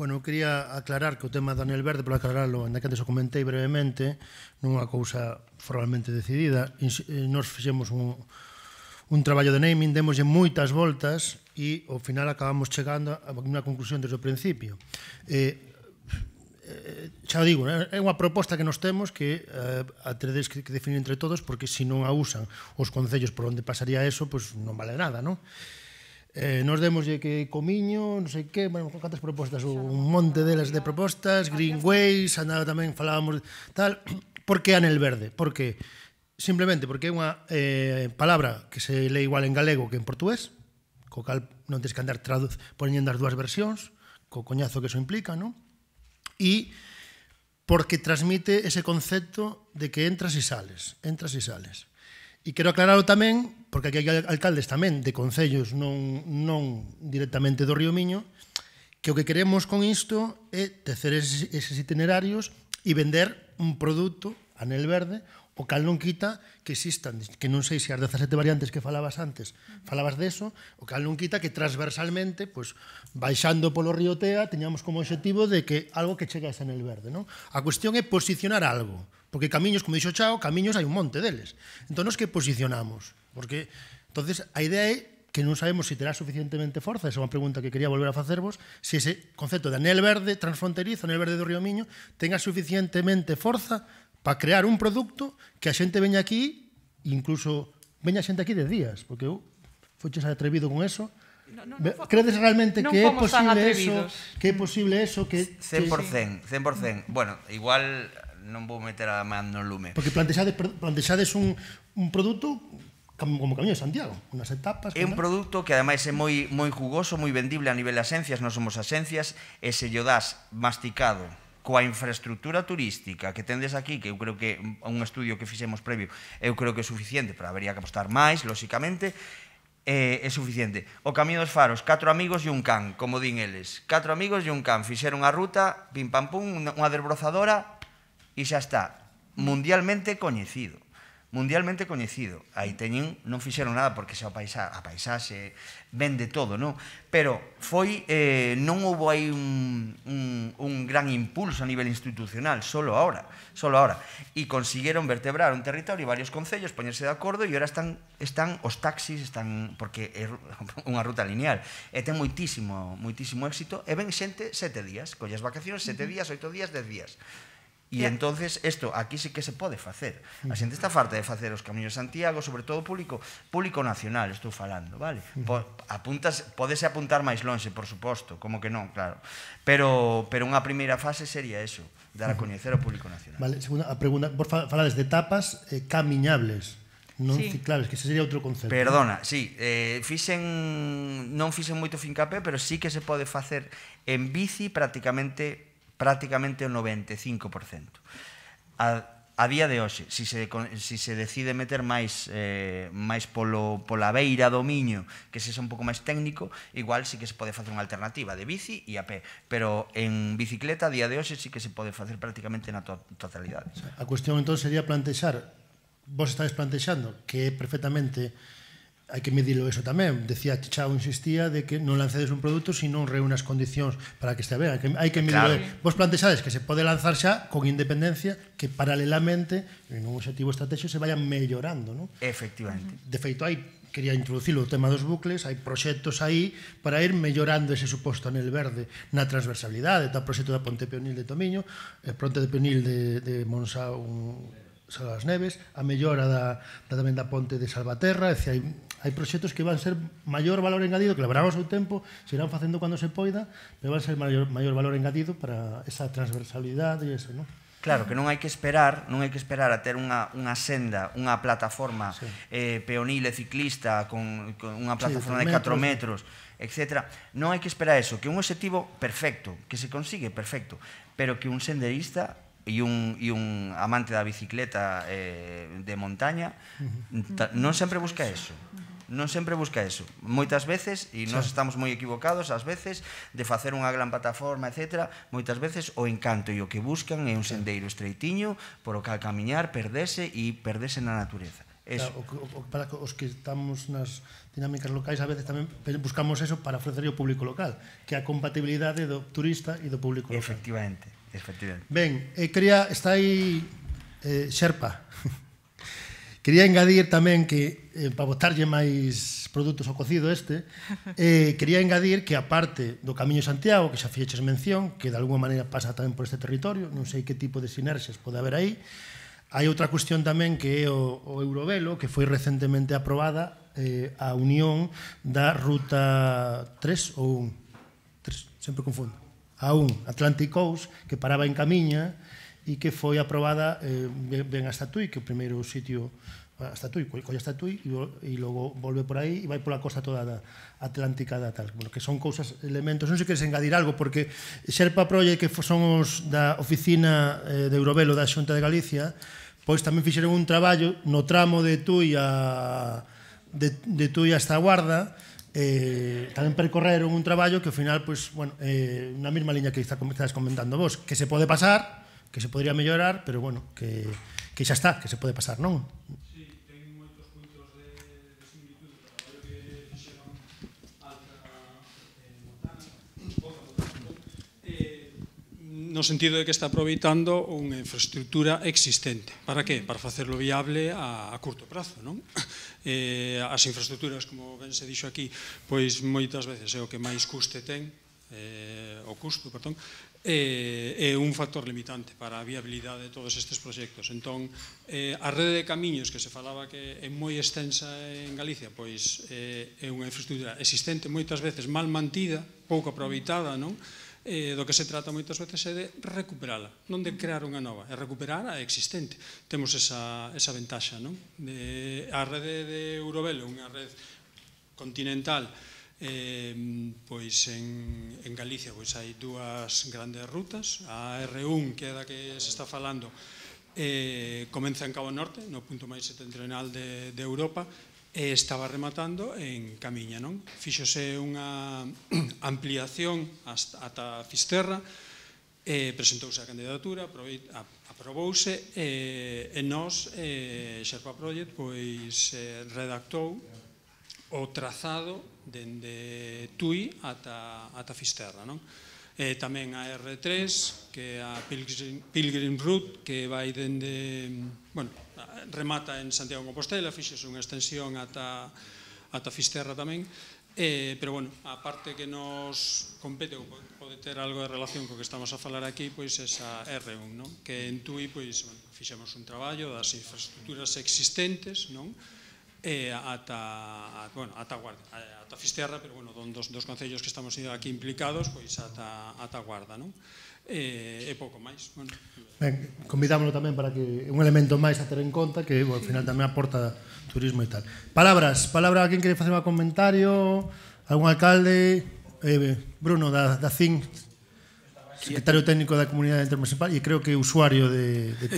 Speaker 2: Bueno, eu quería aclarar que o tema de Daniel Verde, por aclararlo, anda que antes o comentei brevemente, non unha cousa formalmente decidida. Nos eh, fixemos un, un traballo de naming, demoslle moitas voltas e ao final acabamos chegando a unha conclusión desde o principio. Eh, eh xa o digo, é unha proposta que nos temos que eh, a tredes que definir entre todos porque se non a usan os concellos por onde pasaría eso, pois non vale nada, non? Eh, nos demoslle que comiño, non sei que, bueno, cantas propostas, un monte delas de propostas, Greenways, andaba tamén falábamos tal, que anel verde, porque simplemente porque é unha eh, palabra que se lee igual en galego que en portugués, co cal non tens que andar traduz, poñendo as dúas versións, co coñazo que iso implica, non? E porque transmite ese concepto de que entras e sales, entras e sales. E quero aclararlo tamén, porque aquí hai alcaldes tamén de concellos non, non directamente do Río Miño, que o que queremos con isto é tecer eses, eses itinerarios e vender un produto a Nel Verde, o cal non quita que existan, que non sei se as 17 variantes que falabas antes, falabas deso, o cal non quita que transversalmente, pois, baixando polo río Tea, teñamos como objetivo de que algo que chegase a Nel Verde. Non? A cuestión é posicionar algo, Porque camiños, como dixo Chao, camiños hai un monte deles. Entón, nos que posicionamos? Porque, entonces a idea é que non sabemos se si terá suficientemente forza, esa é unha pregunta que quería volver a facervos, se ese concepto de anel verde transfronterizo, anel verde do Río Miño, tenga suficientemente forza para crear un produto que a xente veña aquí, incluso veña xente aquí de días, porque eu foches atrevido con eso, No, no, no, credes realmente que é posible eso, que é posible eso que 100%, 100%.
Speaker 4: Bueno, igual non vou meter a man no lume. Porque
Speaker 2: plantexades, plantexades un, un produto como Camiño de Santiago, unhas etapas... É un
Speaker 4: produto que ademais é moi moi jugoso, moi vendible a nivel de asencias, non somos asencias, e se llo das masticado coa infraestructura turística que tendes aquí, que eu creo que un estudio que fixemos previo, eu creo que é suficiente, pero habería que apostar máis, lóxicamente, é, é suficiente. O Camiño dos Faros, catro amigos e un can, como din eles. Catro amigos e un can, fixeron a ruta, pim pam pum, unha desbrozadora, e xa está mundialmente coñecido mundialmente coñecido. Aí teñen, non fixeron nada porque xa a paisaxe, a paisaxe vende todo, non? Pero foi eh, non houve aí un, un, un gran impulso a nivel institucional, solo ahora, solo ahora. E consiguieron vertebrar un territorio e varios concellos, poñerse de acordo e ahora están están os taxis, están porque é unha ruta lineal e ten moitísimo, moitísimo éxito e ven xente sete días, collas vacacións sete días, oito días, dez días E yeah. entonces isto aquí sí que se pode facer. A xente está farta de facer os camiños de Santiago, sobre todo público, público nacional, estou falando, vale? Po, apuntas, podese apuntar máis lonxe, por suposto, como que non, claro. Pero pero unha primeira fase sería eso, dar a coñecer ao público nacional.
Speaker 2: Vale, segunda a pregunta, por fa, falades de etapas eh, camiñables non sí. ciclables, que ese sería outro concepto. Perdona,
Speaker 4: sí, eh, fixen non fixen moito fincapé, pero sí que se pode facer en bici prácticamente prácticamente o 95%. A, a día de hoxe, se si se, si se decide meter máis, eh, máis polo, pola beira do Miño, que se xa un pouco máis técnico, igual sí que se pode facer unha alternativa de bici e a pé. Pero en bicicleta, a día de hoxe, sí que se pode facer prácticamente na to totalidade.
Speaker 2: A cuestión, entón, sería plantexar, vos estáis plantexando que é perfectamente hai que medirlo eso tamén. Decía Chao insistía de que non lancedes un produto se non reúne as condicións para que este ben. Hai que, hai que medirlo. Claro. vos plantexades que se pode lanzar xa con independencia que paralelamente en un objetivo estratégico se vayan mellorando. ¿no?
Speaker 4: Efectivamente.
Speaker 2: De feito, hai quería introducir o tema dos bucles, hai proxectos aí para ir mellorando ese suposto anel verde na transversalidade, tá proxecto da Ponte Peonil de Tomiño, eh, Ponte de Peonil de, de Monsa, un, Salas Neves, a mellora da, da tamén da ponte de Salvaterra, é dicir, hai hai proxectos que van ser maior valor engadido, que levarán o seu tempo, se irán facendo cando se poida, pero van ser maior, maior valor engadido para esa transversalidade e eso, non?
Speaker 4: Claro, que non hai que esperar, non hai que esperar a ter unha, unha senda, unha plataforma sí. eh, peonil e ciclista con, con unha plataforma sí, de 4 metros, metros etc. Non hai que esperar eso, que un objetivo perfecto, que se consigue perfecto, pero que un senderista e un, e un amante da bicicleta eh, de montaña uh -huh. ta, non sempre busca eso non sempre busca eso. Moitas veces, e nós estamos moi equivocados ás veces, de facer unha gran plataforma, etc., moitas veces o encanto e o que buscan é un sendeiro estreitiño, por o cal camiñar, perdese e perdese na natureza. Eso.
Speaker 2: O, o, para os que estamos nas dinámicas locais a veces tamén buscamos eso para ofrecer ao público local, que a compatibilidade do turista e do público local. Efectivamente, efectivamente. Ben, eh, quería, está aí eh, Xerpa. quería engadir tamén que eh, para botarlle máis produtos ao cocido este, eh, quería engadir que a parte do Camiño Santiago, que xa fiches mención, que de alguma maneira pasa tamén por este territorio, non sei que tipo de sinerxes pode haber aí, hai outra cuestión tamén que é o, o Eurovelo, que foi recentemente aprobada eh, a unión da ruta 3 ou 1, 3, sempre confundo, a 1, Atlantic Coast, que paraba en Camiña, e que foi aprobada eh, ben hasta Tui, que o primeiro sitio hasta estatui, colle hasta Tui e logo volve por aí e vai pola costa toda da Atlántica da tal, bueno, que son cousas, elementos, non sei que engadir algo porque Xerpa Project que son os da oficina eh, de Eurovelo da Xunta de Galicia, pois tamén fixeron un traballo no tramo de Tui a de, de Tui hasta Guarda, eh, tamén percorreron un traballo que ao final, pois, bueno, eh, na mesma liña que está, estás comentando vos, que se pode pasar, que se podría mellorar, pero bueno, que, que xa está, que se pode pasar, non?
Speaker 5: no sentido de que está aproveitando unha infraestructura existente. Para que? Para facerlo viable a, a curto prazo. Non? Eh, as infraestructuras, como ben se dixo aquí, pois moitas veces é o que máis custe ten, eh, o custo, perdón, é, eh, é un factor limitante para a viabilidade de todos estes proxectos. Entón, eh, a rede de camiños que se falaba que é moi extensa en Galicia, pois eh, é unha infraestructura existente moitas veces mal mantida, pouco aproveitada, non? eh, do que se trata moitas veces é de recuperala, non de crear unha nova, é recuperar a existente. Temos esa, esa ventaxa, non? De, a rede de Eurovelo, unha rede continental, eh, pois en, en Galicia pois hai dúas grandes rutas, a R1, que é da que se está falando, eh, comeza en Cabo Norte, no punto máis setentrional de, de Europa, e estaba rematando en Camiña, non? Fíxose unha ampliación hasta, ata Fisterra, e presentouse a candidatura, aprobouse, e, e nos, e, Xerpa Project, pois redactou o trazado dende Tui ata, ata Fisterra, non? E tamén a R3, que é a Pilgrim, Pilgrim Route, que vai dende, bueno, remata en Santiago de Compostela, fixese unha extensión ata, ata Fisterra tamén, Eh, pero bueno, a parte que nos compete ou pode ter algo de relación co que estamos a falar aquí, pois esa R1, non? Que en TUI pois bueno, fixemos un traballo das infraestructuras existentes, non? Eh, ata, bueno, ata Guarda, eh, ata Fisterra, pero bueno, dos, dos concellos que estamos aquí implicados, pois ata, ata Guarda, non? e, eh, e pouco máis. Bueno.
Speaker 2: Ben, convidámoslo tamén para que un elemento máis a ter en conta que bueno, ao final tamén aporta turismo e tal. Palabras, palabra a quen quere facer un comentario, algún alcalde, eh, Bruno da, da CIN, Secretario técnico da Comunidade Intermunicipal e creo que usuario de... de...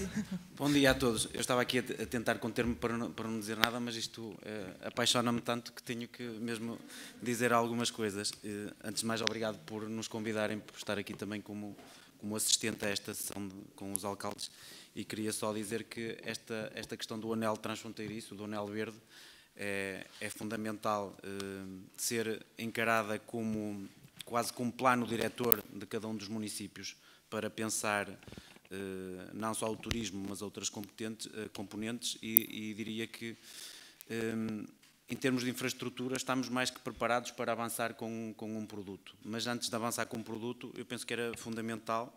Speaker 6: Bom dia a todos. Eu estava aqui a tentar conter-me para, não, para dizer nada, mas isto eh, apaixona-me tanto que tenho que mesmo dizer algumas coisas. Eh, antes de mais, obrigado por nos convidarem, por estar aqui também como, como assistente a esta sessão de, com os alcaldes. E queria só dizer que esta, esta questão do anel transfronteiriço, do anel verde, é, é fundamental eh, ser encarada como quase como plano diretor de cada um dos municípios para pensar eh, não só o turismo, mas outras eh, componentes e, e diria que eh, em termos de infraestrutura estamos mais que preparados para avançar com, com um produto. Mas antes de avançar com um produto, eu penso que era fundamental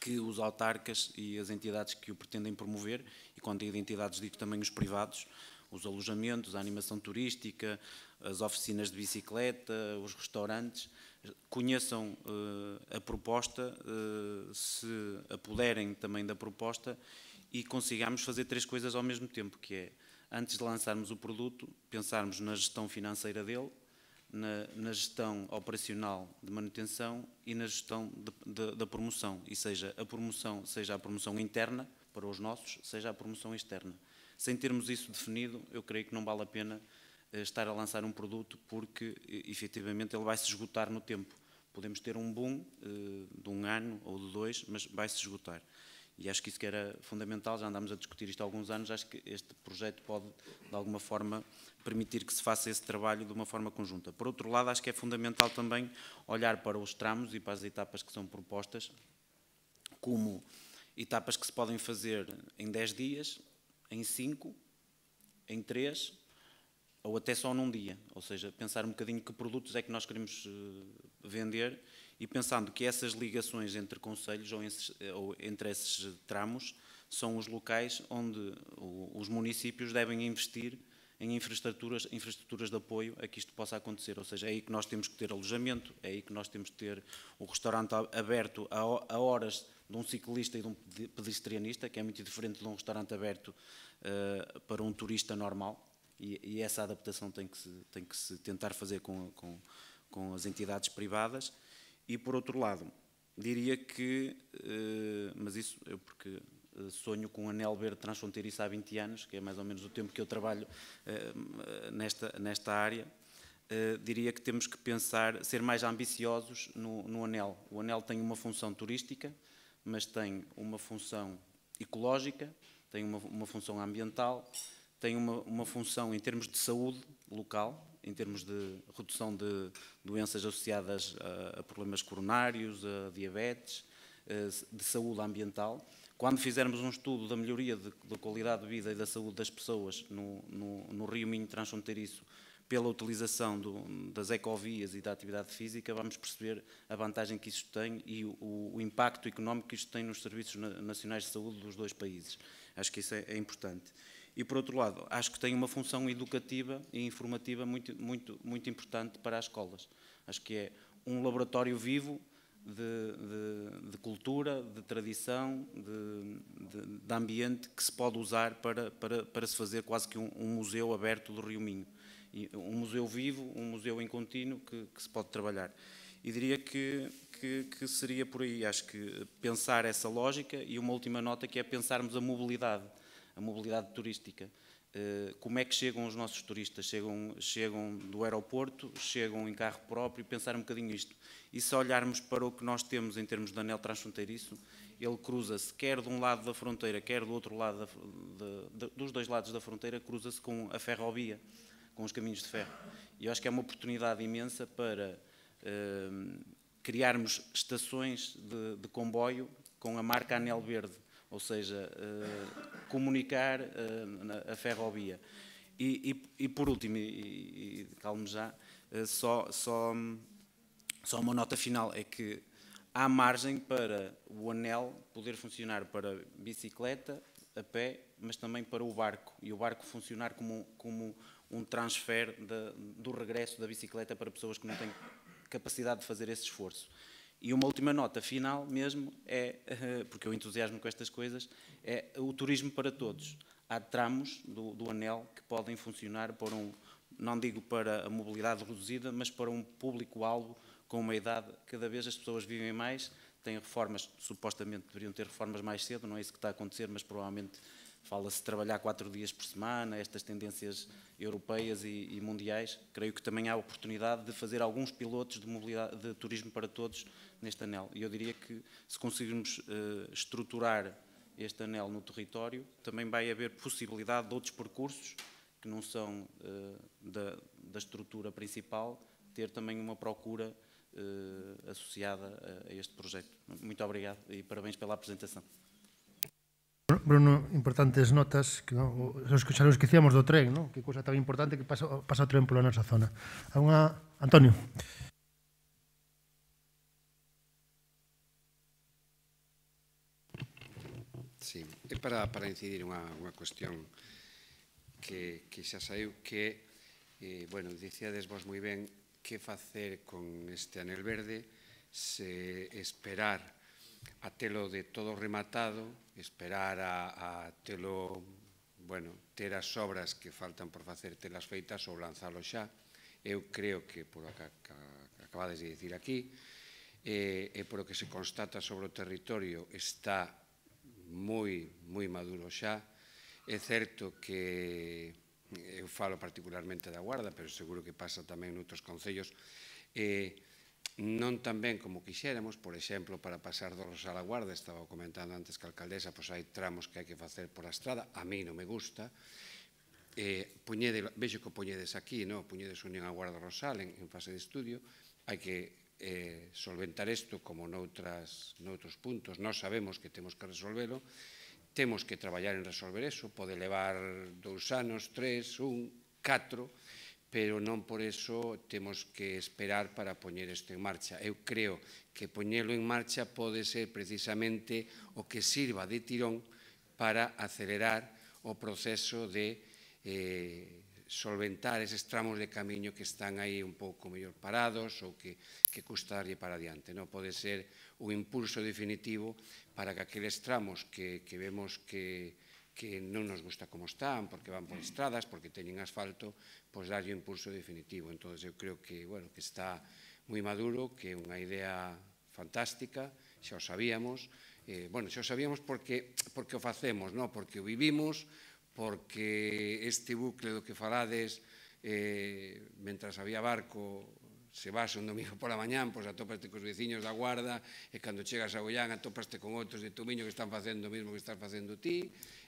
Speaker 6: que os autarcas e as entidades que o pretendem promover, e quando digo entidades digo também os privados, os alojamentos, a animação turística, as oficinas de bicicleta, os restaurantes, conheçam uh, a proposta, uh, se apoderem também da proposta e consigamos fazer três coisas ao mesmo tempo, que é, antes de lançarmos o produto, pensarmos na gestão financeira dele, na, na gestão operacional de manutenção e na gestão de, de, da promoção, e seja a promoção, seja a promoção interna para os nossos, seja a promoção externa. Sem termos isso definido, eu creio que não vale a pena eh, estar a lançar um produto porque efetivamente ele vai se esgotar no tempo. Podemos ter um boom eh, de um ano ou de dois, mas vai se esgotar. E acho que isso que era fundamental, já andámos a discutir isto há alguns anos, acho que este projeto pode, de alguma forma, permitir que se faça esse trabalho de uma forma conjunta. Por outro lado, acho que é fundamental também olhar para os tramos e para as etapas que são propostas, como etapas que se podem fazer em 10 dias, em 5, em 3, ou até só num dia. Ou seja, pensar um bocadinho que produtos é que nós queremos eh, vender e pensando que essas ligações entre conselhos ou, eh, ou, entre esses tramos são os locais onde os municípios devem investir em infraestruturas, infraestruturas de apoio a que isto possa acontecer. Ou seja, é aí que nós temos que ter alojamento, é aí que nós temos que ter o restaurante aberto a horas de um ciclista e de um pedestrianista, que é muito diferente de um restaurante aberto uh, para um turista normal e, e, essa adaptação tem que se, tem que se tentar fazer com, com, com as entidades privadas. E, por outro lado, diria que, eh, mas isso eu porque eh, sonho com o anel verde transfronteiriço há 20 anos, que é mais ou menos o tempo que eu trabalho eh, nesta, nesta área, diria que temos que pensar, ser mais ambiciosos no, no anel. O anel tem uma função turística, mas tem uma função ecológica, tem uma, uma função ambiental tem uma, uma função em termos de saúde local, em termos de redução de doenças associadas a, a problemas coronários, a diabetes, eh, de saúde ambiental. Quando fizermos um estudo da melhoria da qualidade de vida e da saúde das pessoas no, no, no Rio Minho transfronteiriço pela utilização do, das ecovias e da atividade física, vamos perceber a vantagem que isso tem e o, o, impacto económico que isso tem nos serviços nacionais de saúde dos dois países. Acho que isso é, é importante. E, por outro lado, acho que tem uma função educativa e informativa muito, muito, muito importante para as escolas. Acho que é um laboratório vivo de, de, de cultura, de tradição, de, de, ambiente que se pode usar para, para, para se fazer quase que um, um museu aberto do Rio Minho. E um museu vivo, um museu em contínuo que, que se pode trabalhar. E diria que, que, que seria por aí, acho que pensar essa lógica e uma última nota que é pensarmos a mobilidade a mobilidade turística. Eh, como é que chegam os nossos turistas? Chegam, chegam do aeroporto, chegam em carro próprio, pensar um bocadinho isto. E se olharmos para o que nós temos em termos de anel transfronteiriço, ele cruza-se quer de um lado da fronteira, quer do outro lado, da, de, de, dos dois lados da fronteira, cruza-se com a ferrovia, com os caminhos de ferro. E eu acho que é uma oportunidade imensa para eh, criarmos estações de, de comboio com a marca Anel Verde ou seja, eh, comunicar eh, a ferrovia. E, e, e, por último, e, e calmo já, eh, só, só, só uma nota final, é que há margem para o anel poder funcionar para bicicleta, a pé, mas também para o barco, e o barco funcionar como, como um transfer de, do regresso da bicicleta para pessoas que não têm capacidade de fazer esse esforço. E uma última nota final mesmo é, eh, porque eu entusiasmo com estas coisas, é o turismo para todos. Há tramos do, do anel que podem funcionar para um, não digo para a mobilidade reduzida, mas para um público-alvo com uma idade, cada vez as pessoas vivem mais, têm reformas, supostamente deveriam ter reformas mais cedo, não é isso que está a acontecer, mas provavelmente Fala-se de trabalhar quatro dias por semana, estas tendências europeias e, e, mundiais. Creio que também há oportunidade de fazer alguns pilotos de, mobilidade, de turismo para todos neste anel. E eu diria que se conseguirmos uh, estruturar este anel no território, também vai haver possibilidade de outros percursos que não são uh, da, da, estrutura principal, ter também uma procura uh, associada a, a este projeto. Muito obrigado e parabéns pela apresentação.
Speaker 2: Bruno, importantes notas, que, no, os que xa nos esquecíamos do tren, no?
Speaker 6: que cousa tan importante que pasa,
Speaker 2: pasa o tren pola nosa zona. A unha... Antonio.
Speaker 7: Sí, é para, para incidir unha, unha cuestión que, que xa saiu que, eh, bueno, dicíades vos moi ben que facer con este anel verde se esperar a telo de todo rematado, esperar a, a telo, bueno, ter as obras que faltan por facer telas feitas ou lanzalo xa. Eu creo que, por o que acabades de dicir aquí, e, eh, e por o que se constata sobre o territorio, está moi, moi maduro xa. É certo que eu falo particularmente da Guarda, pero seguro que pasa tamén noutros concellos, eh, non tan ben como quixéramos, por exemplo, para pasar do Rosal a Guarda, estaba comentando antes que a alcaldesa, pois hai tramos que hai que facer por a estrada, a mí non me gusta, eh, puñede, vexo que poñedes aquí, no? puñedes Unión a Guarda Rosal en, en fase de estudio, hai que eh, solventar isto como noutras, noutros puntos, non sabemos que temos que resolverlo, temos que traballar en resolver eso, pode levar dous anos, tres, un, catro, pero non por eso temos que esperar para poñer isto en marcha. Eu creo que poñelo en marcha pode ser precisamente o que sirva de tirón para acelerar o proceso de eh, solventar eses tramos de camiño que están aí un pouco mellor parados ou que, que custarlle para adiante. Non pode ser un impulso definitivo para que aqueles tramos que, que vemos que que non nos gusta como están, porque van por estradas, porque teñen asfalto, pois darlle un impulso definitivo. Entón, eu creo que, bueno, que está moi maduro, que é unha idea fantástica, xa o sabíamos, eh, bueno, xa o sabíamos porque, porque o facemos, no? porque o vivimos, porque este bucle do que falades, eh, mentras había barco, se vas un domingo pola mañán, pois atopaste cos veciños da guarda, e cando chegas a Goián atopaste con outros de Tomiño que están facendo o mesmo que estás facendo ti,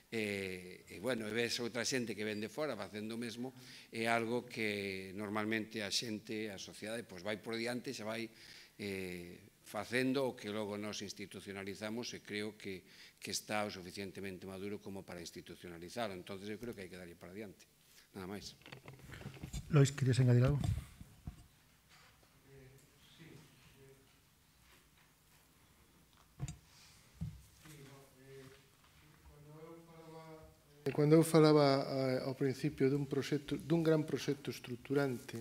Speaker 7: e, eh, e bueno, e ves outra xente que vende fora facendo o mesmo, é algo que normalmente a xente, a sociedade, pois vai por diante, xa vai eh, facendo o que logo nos institucionalizamos e creo que, que está o suficientemente maduro como para institucionalizar. Entón, eu creo que hai que darlle para diante. Nada máis.
Speaker 2: Lois, querías engadir algo?
Speaker 8: E cando eu falaba eh, ao principio dun, proxecto, dun gran proxecto estruturante,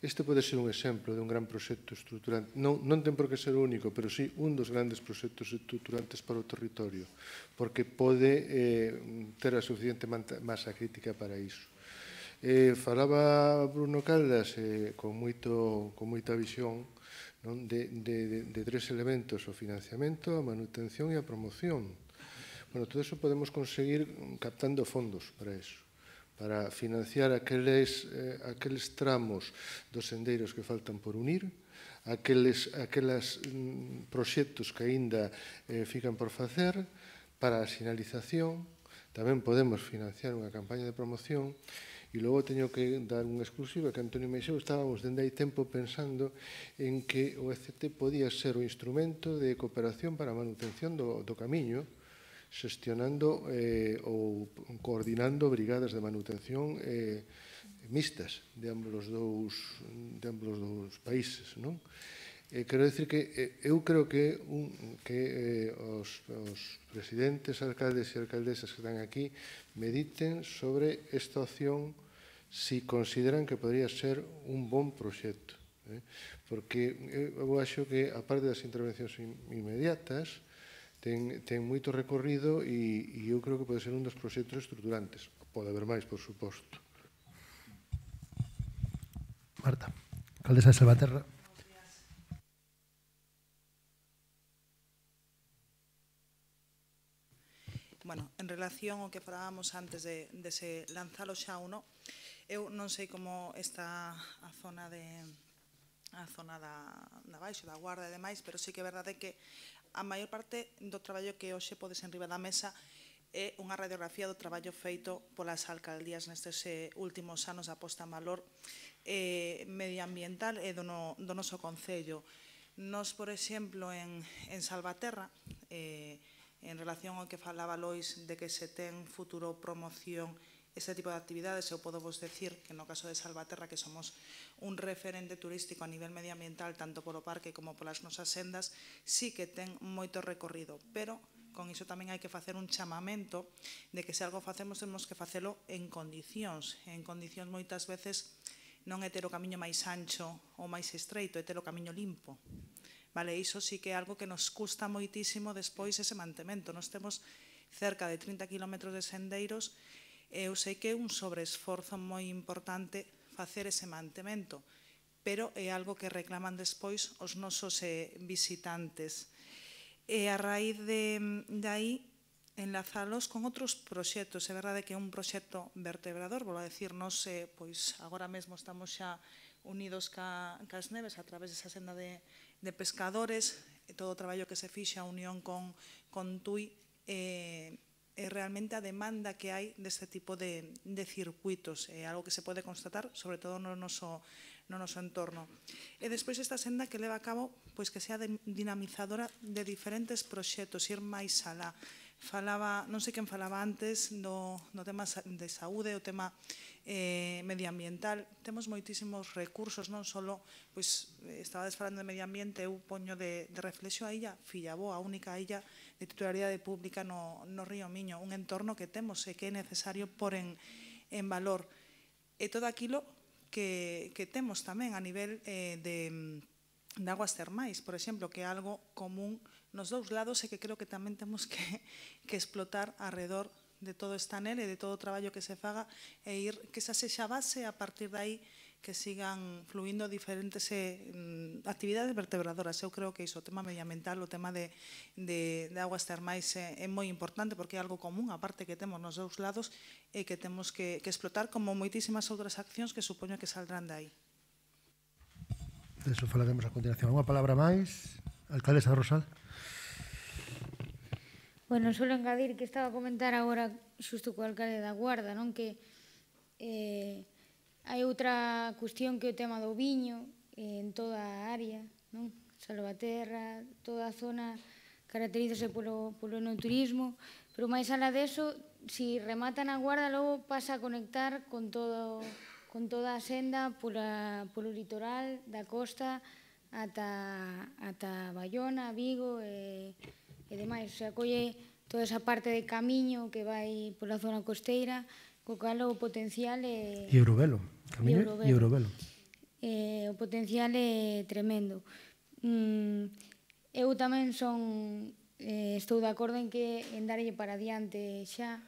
Speaker 8: este pode ser un exemplo de un gran proxecto estruturante. Non, non ten por que ser o único, pero sí un dos grandes proxectos estruturantes para o territorio, porque pode eh, ter a suficiente masa crítica para iso. Eh, falaba Bruno Caldas eh, con, moito, con moita visión non? De, de, de, de tres elementos, o financiamento, a manutención e a promoción. Bueno, todo eso podemos conseguir captando fondos para eso para financiar aqueles, eh, aqueles tramos dos sendeiros que faltan por unir, aqueles, aquelas mm, proxectos que aínda eh, fican por facer, para a sinalización, tamén podemos financiar unha campaña de promoción, e logo teño que dar unha exclusiva que Antonio Meixeu estábamos dende hai tempo pensando en que o ECT podía ser o instrumento de cooperación para a manutención do, do camiño, xestionando eh, ou coordinando brigadas de manutención eh, mixtas de ambos dous, de ambos dous países. Non? Eh, quero dicir que eh, eu creo que, un, que eh, os, os presidentes, alcaldes e alcaldesas que están aquí mediten sobre esta opción si consideran que podría ser un bon proxecto. Eh? Porque eh, eu acho que, aparte das intervencións inmediatas, ten, ten moito recorrido e, e eu creo que pode ser un dos proxectos estruturantes. Pode haber máis, por suposto.
Speaker 2: Marta, alcaldesa de Salvaterra.
Speaker 1: Bueno, en relación ao que falábamos antes de, de se lanzalo xa uno, eu non sei como está a zona de a zona da, da Baixo, da Guarda e demais, pero sí que é verdade que a maior parte do traballo que hoxe podes riba da mesa é unha radiografía do traballo feito polas alcaldías nestes eh, últimos anos da posta en valor eh, medioambiental e do, no, do noso Concello. Nos, por exemplo, en, en Salvaterra, eh, en relación ao que falaba Lois de que se ten futuro promoción e ese tipo de actividades, eu podo vos decir que no caso de Salvaterra que somos un referente turístico a nivel medioambiental tanto polo parque como polas nosas sendas, sí que ten moito recorrido, pero con iso tamén hai que facer un chamamento de que se algo facemos temos que facelo en condicións, en condicións moitas veces non é ter o camiño máis ancho ou máis estreito, é ter o camiño limpo. Vale, iso sí que é algo que nos custa moitísimo despois ese mantemento. Nos temos cerca de 30 km de sendeiros Eu sei que é un sobreesforzo moi importante facer ese mantemento, pero é algo que reclaman despois os nosos eh, visitantes. E a raíz de, de aí enlazalos con outros proxectos. É verdade que é un proxecto vertebrador, vou a decir, non se, eh, pois agora mesmo estamos xa unidos ca, as neves a través desa senda de, de pescadores, e todo o traballo que se fixa a unión con, con TUI, eh, é eh, realmente a demanda que hai deste tipo de, de circuitos, é eh, algo que se pode constatar, sobre todo no noso, no noso entorno. E despois esta senda que leva a cabo pois que sea de, dinamizadora de diferentes proxectos, ir máis alá. Falaba, non sei quen falaba antes do, do tema de saúde, o tema eh, medioambiental. Temos moitísimos recursos, non só, pois, eh, estabades falando de medioambiente, eu poño de, de reflexo a illa, Fillabó, a única illa de titularidade pública no, no Río Miño, un entorno que temos e que é necesario por en, en valor. E todo aquilo que, que temos tamén a nivel eh, de, de aguas termais, por exemplo, que é algo común nos dous lados e que creo que tamén temos que, que explotar alrededor de todo este anel e de todo o traballo que se faga e ir que esa sexa base a partir de aí que sigan fluindo diferentes eh, mm, actividades vertebradoras. Eu creo que iso, o tema medioambiental, o tema de, de, de aguas termais eh, é moi importante porque é algo común, aparte que temos nos dous lados, e eh, que temos que, que explotar como moitísimas outras accións que supoño que
Speaker 9: saldrán de aí.
Speaker 2: De eso falaremos a continuación. Unha palabra máis, alcaldesa Rosal.
Speaker 9: Bueno, solo engadir que estaba a comentar agora xusto co alcalde da Guarda, non que eh, Hai outra cuestión que é o tema do viño eh, en toda a área, non? Salvaterra, toda a zona caracterízase polo, polo no turismo, pero máis alá deso, se si rematan a guarda, logo pasa a conectar con, todo, con toda a senda pola, polo litoral da costa ata, ata Bayona, Vigo e, e demais. Se acolle toda esa parte de camiño que vai pola zona costeira, Co cal o potencial é... Eh, e
Speaker 2: Eurovelo. Camiña
Speaker 9: e Eurovelo. Eh, o potencial é eh, tremendo. Mm, eu tamén son... Eh, estou de acordo en que en darlle para diante xa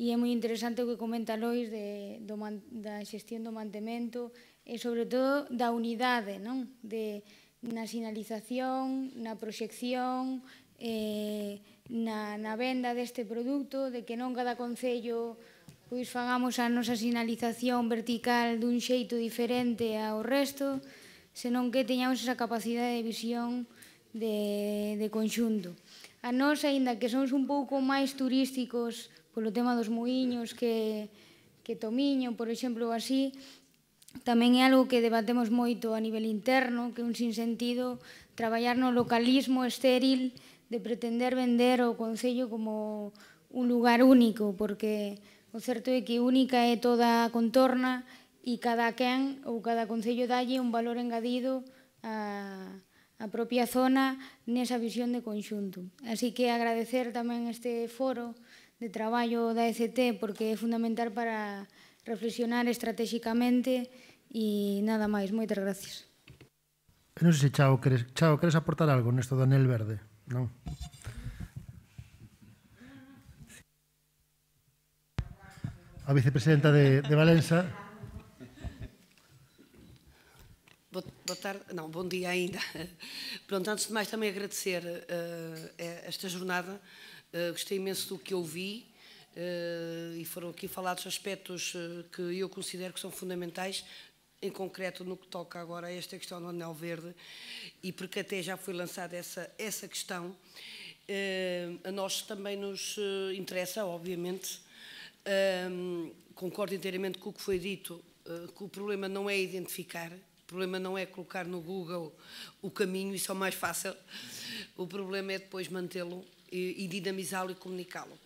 Speaker 9: e é moi interesante o que comenta Lois de, do man, da xestión do mantemento e sobre todo da unidade, non? De, na sinalización, na proxección, eh, na, na venda deste produto, de que non cada concello pois fagamos a nosa sinalización vertical dun xeito diferente ao resto, senón que teñamos esa capacidade de visión de, de conxunto. A nos, aínda que somos un pouco máis turísticos polo tema dos muiños que, que Tomiño, por exemplo, así, tamén é algo que debatemos moito a nivel interno, que é un sinsentido traballar no localismo estéril de pretender vender o Concello como un lugar único, porque O certo é que única é toda a contorna e cada quen ou cada concello dalle un valor engadido a, a propia zona nesa visión de conxunto. Así que agradecer tamén este foro de traballo da ECT porque é fundamental para reflexionar estratégicamente e nada máis. Moitas gracias.
Speaker 2: Non sei se Chao queres, Chao, queres aportar algo nesto do Anel Verde? Non? a vicepresidenta de, de Valença.
Speaker 10: Boa tarde, não, bom dia ainda. Pronto, antes de mais também agradecer uh, esta jornada. Uh, gostei imenso do que ouvi uh, e foram aqui falados aspectos que eu considero que são fundamentais, em concreto no que toca agora a esta questão do anel verde e porque até já foi lançada essa, essa questão. a nós também nos interessa, obviamente, um, concordo inteiramente com o que foi dito, uh, que o problema não é identificar, o problema não é colocar no Google o caminho, isso é o mais fácil. O problema é depois mantê-lo e, e dinamizá-lo e comunicá-lo.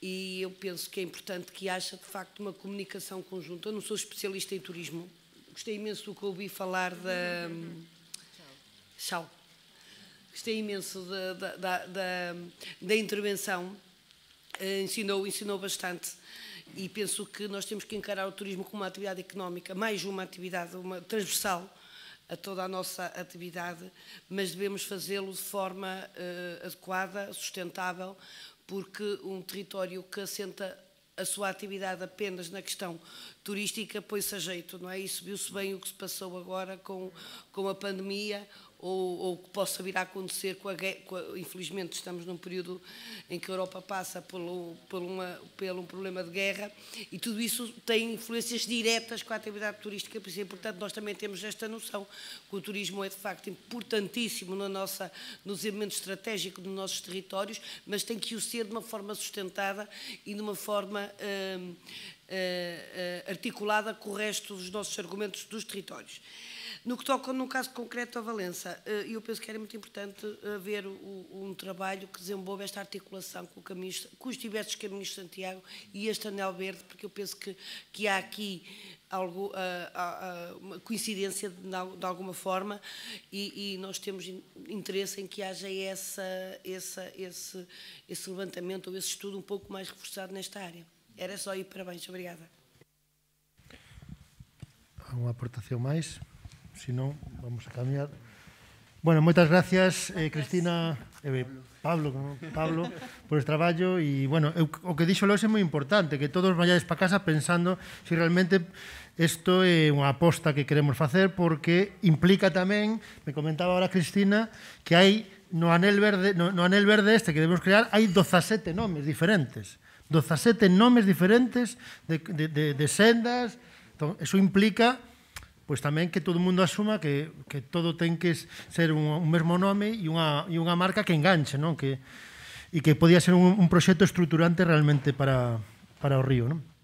Speaker 10: E eu penso que é importante que haja, de facto, uma comunicação conjunta. Eu não sou especialista em turismo, gostei imenso do que ouvi falar da. Tchau. Gostei imenso da, da, da, da intervenção eh, ensinou, ensinou bastante e penso que nós temos que encarar o turismo como uma atividade económica, mais uma atividade uma, transversal a toda a nossa atividade, mas devemos fazê-lo de forma uh, adequada, sustentável, porque um território que assenta a sua atividade apenas na questão turística põe-se a jeito, não é? Isso viu-se bem o que se passou agora com, com a pandemia, ou, ou que possa vir a acontecer com a, com a, infelizmente estamos num período em que a Europa passa pelo, por, uma, um problema de guerra e tudo isso tem influências diretas com a atividade turística é portanto nós também temos esta noção que o turismo é de facto importantíssimo na nossa, no desenvolvimento estratégico dos nossos territórios, mas tem que o ser de uma forma sustentada e de uma forma hum, eh, eh, articulada com o resto dos nossos argumentos dos territórios. No que toca, no caso concreto, a Valença, eh, eu penso que era muito importante haver eh, um trabalho que desenvolva esta articulação com, caminho, com os diversos caminhos de Santiago e este anel verde, porque eu penso que, que há aqui algo, eh, uma coincidência de, alguma forma e, e, nós temos interesse em que haja essa, essa, esse, esse levantamento ou esse estudo um pouco mais reforçado nesta área. Era só aí, parabéns, obrigada.
Speaker 2: Alguma aportação mais? si non, vamos a cambiar. Bueno, moitas gracias, eh, Cristina, eh, Pablo, Pablo, por este traballo e, bueno, eu, o que dixo Lois é moi importante, que todos vayades para casa pensando se si realmente isto é unha aposta que queremos facer porque implica tamén, me comentaba ahora Cristina, que hai no anel verde, no, no anel verde este que debemos crear hai 17 nomes diferentes. 17 nomes diferentes de, de, de, de sendas. Entón, eso implica pois tamén que todo o mundo asuma que, que todo ten que ser un, un mesmo nome e unha, e unha marca que enganche, non? Que, e que podía ser un, un proxecto estruturante realmente para,
Speaker 1: para o río, non?